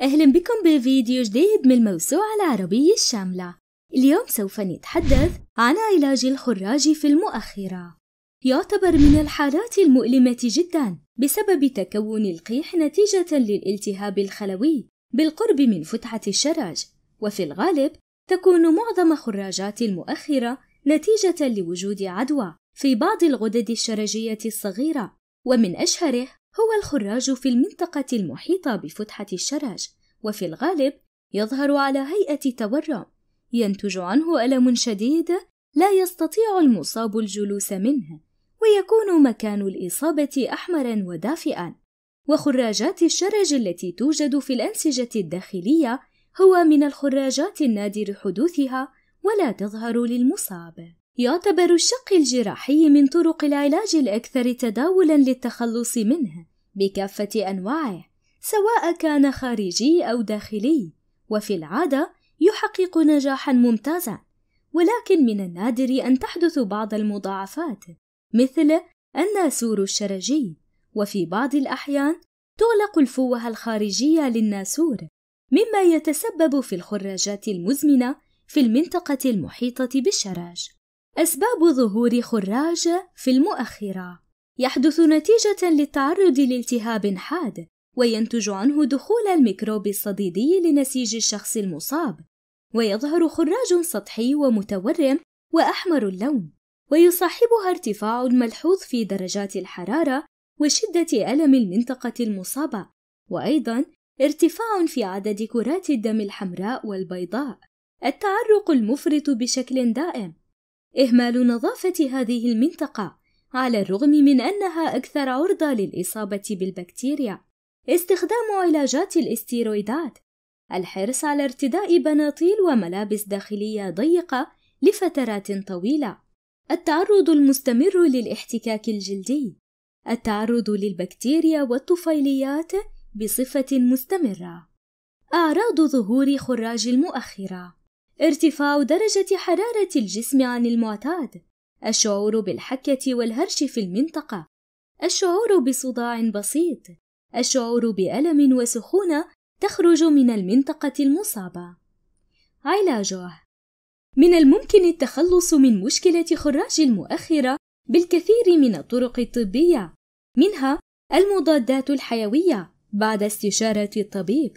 أهلا بكم بفيديو جديد من الموسوعة العربية الشاملة اليوم سوف نتحدث عن علاج الخراج في المؤخرة يعتبر من الحالات المؤلمة جدا بسبب تكون القيح نتيجة للالتهاب الخلوي بالقرب من فتحة الشرج وفي الغالب تكون معظم خراجات المؤخرة نتيجة لوجود عدوى في بعض الغدد الشرجية الصغيرة ومن أشهره هو الخراج في المنطقة المحيطة بفتحة الشرج وفي الغالب يظهر على هيئة تورم ينتج عنه ألم شديد لا يستطيع المصاب الجلوس منه ويكون مكان الإصابة أحمرا ودافئا وخراجات الشرج التي توجد في الأنسجة الداخلية هو من الخراجات النادر حدوثها ولا تظهر للمصاب يعتبر الشق الجراحي من طرق العلاج الأكثر تداولا للتخلص منه بكافة أنواعه سواء كان خارجي أو داخلي وفي العادة يحقق نجاحا ممتازا ولكن من النادر أن تحدث بعض المضاعفات مثل الناسور الشرجي وفي بعض الأحيان تغلق الفوهة الخارجية للناسور مما يتسبب في الخراجات المزمنة في المنطقة المحيطة بالشراج أسباب ظهور خراج في المؤخرة يحدث نتيجة للتعرض لالتهاب حاد وينتج عنه دخول الميكروب الصديدي لنسيج الشخص المصاب ويظهر خراج سطحي ومتورم وأحمر اللون ويصاحبها ارتفاع ملحوظ في درجات الحرارة وشدة ألم المنطقة المصابة وأيضا ارتفاع في عدد كرات الدم الحمراء والبيضاء التعرق المفرط بشكل دائم إهمال نظافة هذه المنطقة على الرغم من أنها أكثر عرضة للإصابة بالبكتيريا استخدام علاجات الاستيرويدات الحرص على ارتداء بناطيل وملابس داخلية ضيقة لفترات طويلة التعرض المستمر للاحتكاك الجلدي التعرض للبكتيريا والطفيليات بصفة مستمرة أعراض ظهور خراج المؤخرة ارتفاع درجة حرارة الجسم عن المعتاد الشعور بالحكة والهرش في المنطقة، الشعور بصداع بسيط، الشعور بألم وسخونة تخرج من المنطقة المصابة. علاجه من الممكن التخلص من مشكلة خراج المؤخرة بالكثير من الطرق الطبية، منها المضادات الحيوية بعد استشارة الطبيب،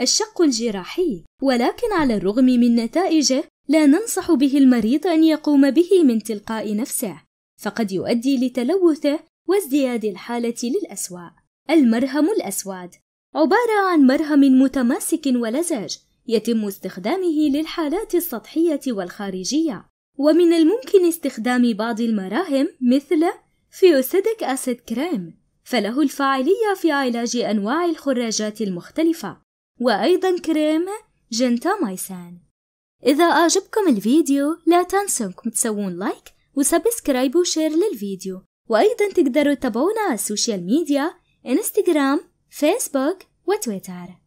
الشق الجراحي، ولكن على الرغم من نتائجه لا ننصح به المريض أن يقوم به من تلقاء نفسه، فقد يؤدي لتلوثه وازدياد الحالة للأسوأ. المرهم الأسود عبارة عن مرهم متماسك ولزج، يتم استخدامه للحالات السطحية والخارجية، ومن الممكن استخدام بعض المراهم مثل فيوسيدك أسيد كريم، فله الفاعلية في علاج أنواع الخراجات المختلفة، وأيضًا كريم جنتامايسان. إذا أعجبكم الفيديو لا تنسوا إنكم تسوون لايك وسبسكرايب وشير للفيديو وأيضا تقدروا تتابعونا على السوشيال ميديا إنستغرام فيسبوك وتويتر